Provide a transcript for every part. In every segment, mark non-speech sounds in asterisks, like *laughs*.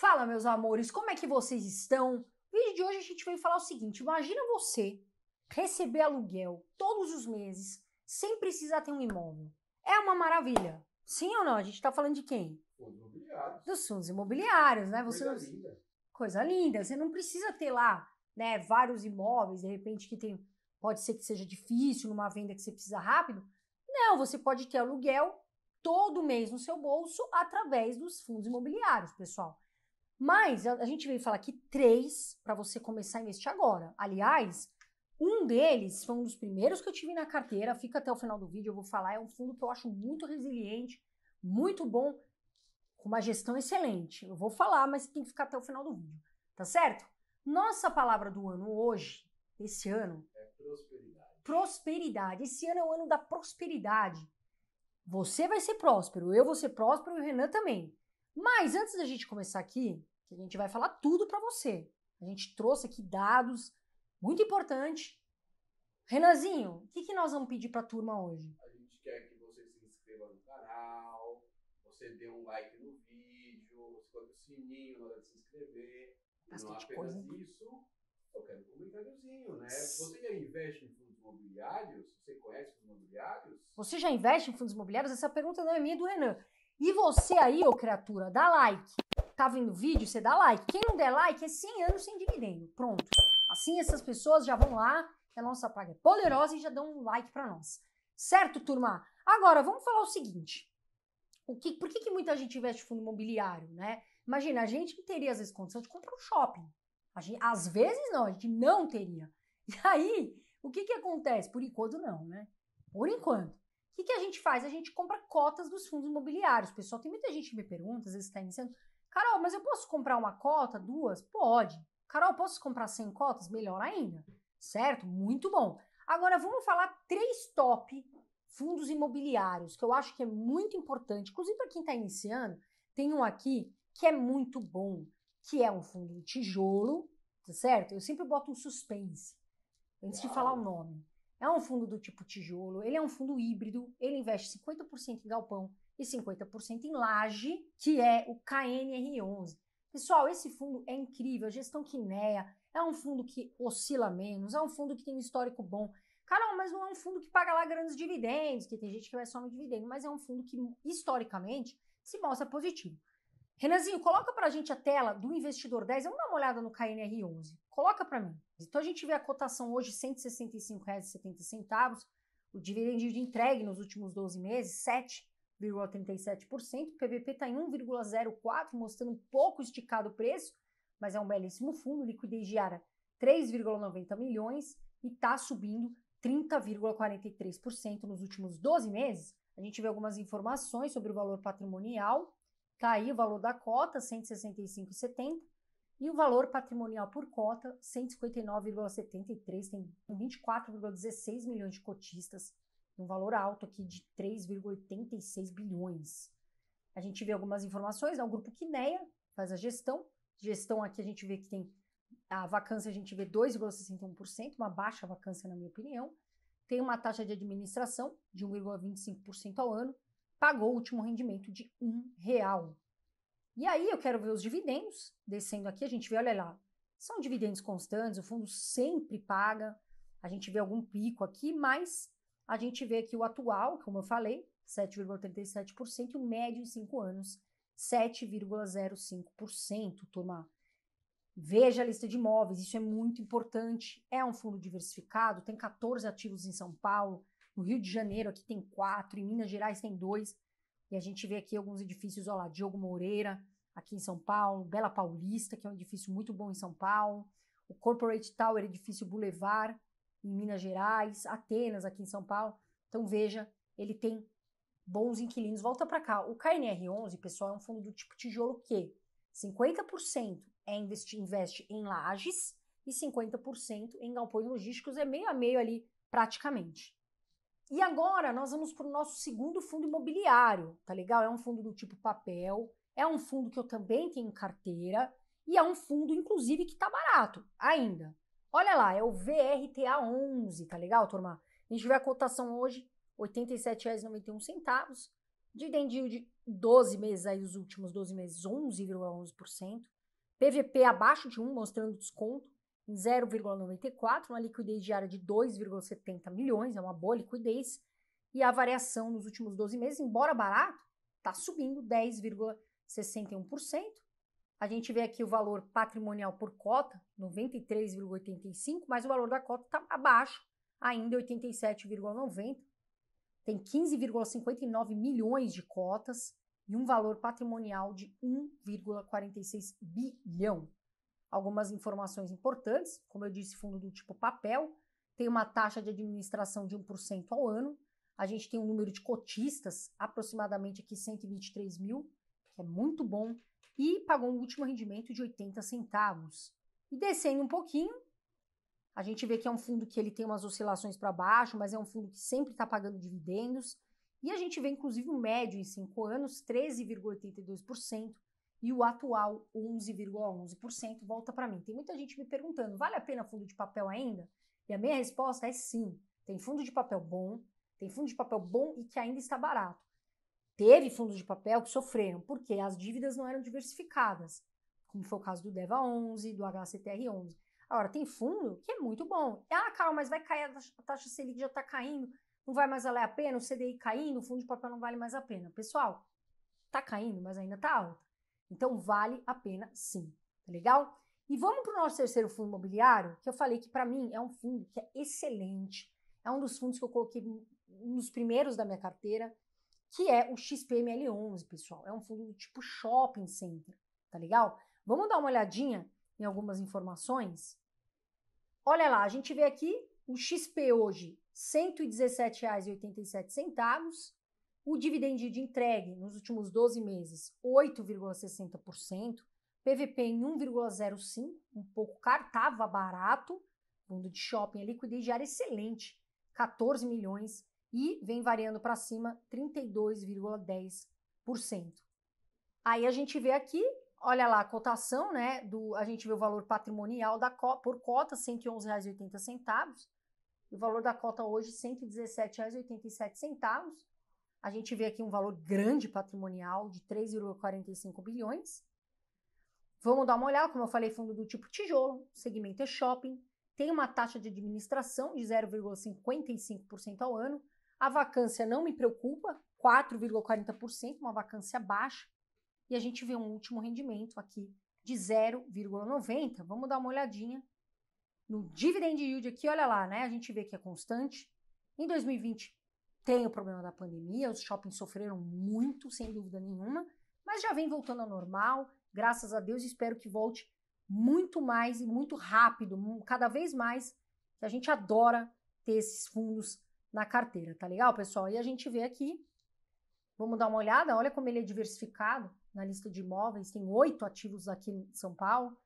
Fala, meus amores, como é que vocês estão? No vídeo de hoje a gente veio falar o seguinte: imagina você receber aluguel todos os meses sem precisar ter um imóvel. É uma maravilha. Sim ou não? A gente está falando de quem? Dos fundos imobiliários, né? Você Coisa linda. Coisa linda. Você não precisa ter lá, né, vários imóveis, de repente que tem, pode ser que seja difícil numa venda que você precisa rápido. Não, você pode ter aluguel todo mês no seu bolso através dos fundos imobiliários, pessoal. Mas a, a gente veio falar aqui três para você começar a investir agora. Aliás, um deles foi um dos primeiros que eu tive na carteira, fica até o final do vídeo, eu vou falar. É um fundo que eu acho muito resiliente, muito bom, com uma gestão excelente. Eu vou falar, mas tem que ficar até o final do vídeo, tá certo? Nossa palavra do ano hoje, esse ano. É prosperidade. Prosperidade. Esse ano é o ano da prosperidade. Você vai ser próspero, eu vou ser próspero e o Renan também. Mas antes da gente começar aqui, que a gente vai falar tudo para você. A gente trouxe aqui dados muito importante. Renanzinho, o que, que nós vamos pedir para a turma hoje? A gente quer que você se inscreva no canal, você dê um like no vídeo, você coloque o sininho na hora de se inscrever. Bastante não é apenas coisa. isso, eu quero um comentáriozinho, né? Você já investe em fundos imobiliários? Você conhece fundos imobiliários? Você já investe em fundos imobiliários? Essa pergunta não é minha, é do Renan. E você aí, ô criatura, dá like, tá vendo o vídeo, você dá like. Quem não der like é 100 anos sem dividendo. Pronto. Assim essas pessoas já vão lá, a nossa paga é poderosa e já dão um like para nós. Certo, turma? Agora, vamos falar o seguinte. O que, por que, que muita gente investe fundo imobiliário, né? Imagina, a gente teria as condições? de comprar um shopping. A gente, às vezes não, a gente não teria. E aí, o que, que acontece? Por enquanto não, né? Por enquanto. O que, que a gente faz? A gente compra cotas dos fundos imobiliários. Pessoal, tem muita gente que me pergunta, às vezes está iniciando, Carol, mas eu posso comprar uma cota, duas? Pode. Carol, posso comprar 100 cotas? Melhor ainda. Certo? Muito bom. Agora vamos falar três top fundos imobiliários, que eu acho que é muito importante, inclusive para quem está iniciando, tem um aqui que é muito bom, que é um fundo de tijolo, tá certo? Eu sempre boto um suspense antes Uau. de falar o nome. É um fundo do tipo tijolo, ele é um fundo híbrido, ele investe 50% em galpão e 50% em laje, que é o KNR11. Pessoal, esse fundo é incrível, gestão quineia, é um fundo que oscila menos, é um fundo que tem um histórico bom. Carol, mas não é um fundo que paga lá grandes dividendos, que tem gente que vai só no dividendo, mas é um fundo que historicamente se mostra positivo. Renanzinho, coloca para a gente a tela do investidor 10. Vamos dar uma olhada no KNR11. Coloca para mim. Então a gente vê a cotação hoje R$ 165,70. O dividendo entregue nos últimos 12 meses, 7,37%. O PVP está em 1,04, mostrando um pouco esticado o preço, mas é um belíssimo fundo. Liquidez diária 3,90 milhões e está subindo 30,43% nos últimos 12 meses. A gente vê algumas informações sobre o valor patrimonial cair tá o valor da cota, 165,70, e o valor patrimonial por cota, 159,73, tem 24,16 milhões de cotistas, um valor alto aqui de 3,86 bilhões. A gente vê algumas informações, é o grupo Quineia faz a gestão, gestão aqui a gente vê que tem a vacância, a gente vê 2,61%, uma baixa vacância na minha opinião, tem uma taxa de administração de 1,25% ao ano, pagou o último rendimento de um real. E aí eu quero ver os dividendos, descendo aqui, a gente vê, olha lá, são dividendos constantes, o fundo sempre paga, a gente vê algum pico aqui, mas a gente vê aqui o atual, como eu falei, 7,37%, e o médio em cinco anos, 7,05%, turma. Veja a lista de imóveis, isso é muito importante. É um fundo diversificado, tem 14 ativos em São Paulo, no Rio de Janeiro aqui tem quatro, em Minas Gerais tem dois. E a gente vê aqui alguns edifícios, olha lá, Diogo Moreira, aqui em São Paulo, Bela Paulista, que é um edifício muito bom em São Paulo, o Corporate Tower, edifício Boulevard, em Minas Gerais, Atenas, aqui em São Paulo. Então veja, ele tem bons inquilinos. Volta para cá, o KNR11, pessoal, é um fundo do tipo tijolo que 50% é investe, investe em lajes e 50% em galpões logísticos, é meio a meio ali praticamente. E agora nós vamos para o nosso segundo fundo imobiliário, tá legal? É um fundo do tipo papel, é um fundo que eu também tenho carteira e é um fundo, inclusive, que tá barato ainda. Olha lá, é o VRTA11, tá legal, turma? A gente vê a cotação hoje, R$ 87,91, dividendo de 12 meses aí, os últimos 12 meses, 11,11%, ,11%, PVP abaixo de 1, mostrando desconto, 0,94, uma liquidez diária de 2,70 milhões, é uma boa liquidez, e a variação nos últimos 12 meses, embora barato, está subindo 10,61%. A gente vê aqui o valor patrimonial por cota, 93,85, mas o valor da cota está abaixo, ainda 87,90. Tem 15,59 milhões de cotas e um valor patrimonial de 1,46 bilhão algumas informações importantes, como eu disse, fundo do tipo papel, tem uma taxa de administração de 1% ao ano, a gente tem um número de cotistas, aproximadamente aqui 123 mil, que é muito bom, e pagou um último rendimento de 80 centavos. E descendo um pouquinho, a gente vê que é um fundo que ele tem umas oscilações para baixo, mas é um fundo que sempre está pagando dividendos. E a gente vê, inclusive, o um médio em 5 anos, 13,82%, e o atual 11,11% ,11 volta para mim. Tem muita gente me perguntando: vale a pena fundo de papel ainda? E a minha resposta é sim. Tem fundo de papel bom, tem fundo de papel bom e que ainda está barato. Teve fundos de papel que sofreram, porque as dívidas não eram diversificadas, como foi o caso do DEVA 11, do HCTR 11. Agora, tem fundo que é muito bom. Ah, Carol, mas vai cair, a taxa Selic já está caindo, não vai mais valer a pena, o CDI caindo, o fundo de papel não vale mais a pena. Pessoal, está caindo, mas ainda está alto então vale a pena sim, tá legal? E vamos para o nosso terceiro fundo imobiliário, que eu falei que para mim é um fundo que é excelente, é um dos fundos que eu coloquei nos primeiros da minha carteira, que é o XPML11, pessoal. É um fundo do tipo shopping center, tá legal? Vamos dar uma olhadinha em algumas informações? Olha lá, a gente vê aqui o XP hoje R$ 117,87, o dividendo de entregue nos últimos 12 meses, 8,60%, PVP em 1,05, um pouco caro, estava barato, fundo de shopping, a liquidez diária é excelente, 14 milhões e vem variando para cima 32,10%. Aí a gente vê aqui, olha lá a cotação, né, do a gente vê o valor patrimonial da por cota R$ 111,80 e o valor da cota hoje R$ 117,87 a gente vê aqui um valor grande patrimonial de 3,45 bilhões. Vamos dar uma olhada, como eu falei, fundo do tipo tijolo, segmento é shopping, tem uma taxa de administração de 0,55% ao ano. A vacância não me preocupa, 4,40%, uma vacância baixa. E a gente vê um último rendimento aqui de 0,90. Vamos dar uma olhadinha no dividend yield aqui, olha lá, né? A gente vê que é constante. Em 2020 tem o problema da pandemia, os shoppings sofreram muito, sem dúvida nenhuma, mas já vem voltando ao normal, graças a Deus, espero que volte muito mais e muito rápido, cada vez mais. A gente adora ter esses fundos na carteira, tá legal, pessoal? E a gente vê aqui, vamos dar uma olhada, olha como ele é diversificado na lista de imóveis, tem oito ativos aqui em São Paulo,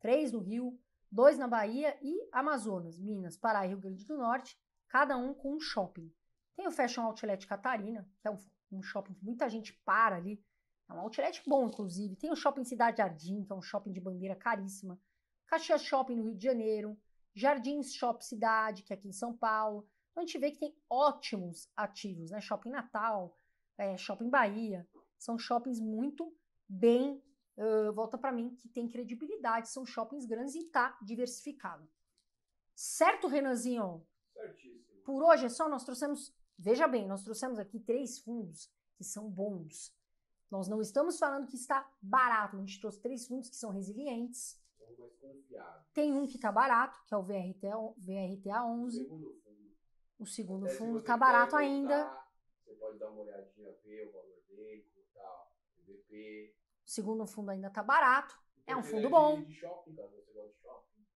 três no Rio, dois na Bahia e Amazonas, Minas, Pará e Rio Grande do Norte, cada um com um shopping. Tem o Fashion Outlet Catarina, que é um, um shopping que muita gente para ali. É um outlet bom, inclusive. Tem o Shopping Cidade Jardim, que é um shopping de bandeira caríssima. Caxias Shopping no Rio de Janeiro. Jardins Shop Cidade, que é aqui em São Paulo. Então a gente vê que tem ótimos ativos, né? Shopping Natal, é, Shopping Bahia. São shoppings muito bem, uh, volta para mim, que tem credibilidade. São shoppings grandes e tá diversificado. Certo, Renanzinho? Certíssimo. Por hoje é só, nós trouxemos Veja bem, nós trouxemos aqui três fundos que são bons. Nós não estamos falando que está barato, a gente trouxe três fundos que são resilientes. Tem um que está barato, que é o VRTA, VRTA 11. O segundo fundo. O segundo Até fundo está barato voltar, ainda. Você pode dar uma olhadinha, ver o valor dele, tal, VP. O segundo fundo ainda está barato. Então, é um fundo é bom. De shopping,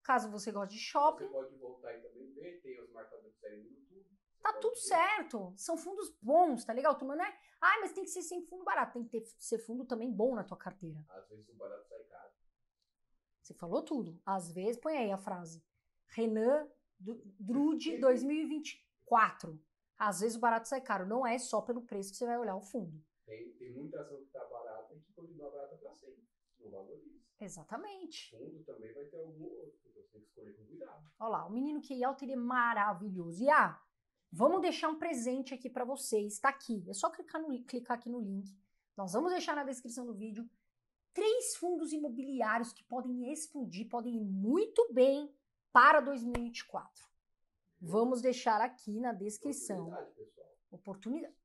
caso você goste de shopping. Caso você goste de shopping. Você pode voltar e também ver, tem os marcadores saindo do Tá tudo certo. São fundos bons, tá legal? Tu não é. Ah, mas tem que ser sempre fundo barato. Tem que ter, ser fundo também bom na tua carteira. Às vezes o barato sai caro. Você falou tudo. Às vezes, põe aí a frase. Renan Drude 2024. *laughs* Às vezes o barato sai caro. Não é só pelo preço que você vai olhar o fundo. Tem, tem muita ação que tá barata e que continua barata para sempre. Não valoriza. Exatamente. O fundo também vai ter algum outro. Você tem que escolher com cuidado. Olha lá, o menino que ia é maravilhoso. E ah, Vamos deixar um presente aqui para vocês, está aqui. É só clicar, no, clicar aqui no link. Nós vamos deixar na descrição do vídeo três fundos imobiliários que podem explodir, podem ir muito bem para 2024. Vamos deixar aqui na descrição. Oportunidade. Oportunidade.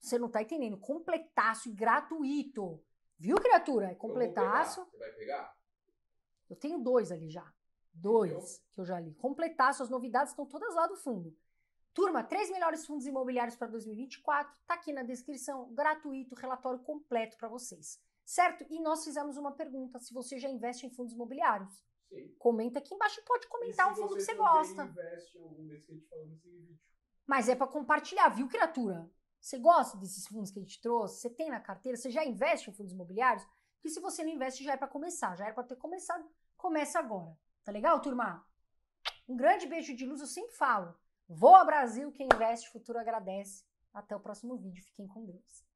Você não está entendendo. Completaço e gratuito. Viu, criatura? É completaço. Você vai pegar? Eu tenho dois ali já. Dois que eu já li. Completaço, as novidades estão todas lá do fundo. Turma, três melhores fundos imobiliários para 2024, tá aqui na descrição, gratuito, relatório completo para vocês. Certo? E nós fizemos uma pergunta, se você já investe em fundos imobiliários. Sim. Comenta aqui embaixo, pode comentar um fundo que você gosta. Investe em algum desses que a gente falou nesse vídeo. Mas é para compartilhar, viu, criatura? Você gosta desses fundos que a gente trouxe? Você tem na carteira? Você já investe em fundos imobiliários? Porque se você não investe, já é para começar, já era para ter começado. Começa agora. Tá legal, turma? Um grande beijo de luz, eu sempre falo. Voa Brasil, quem investe futuro agradece. Até o próximo vídeo, fiquem com Deus.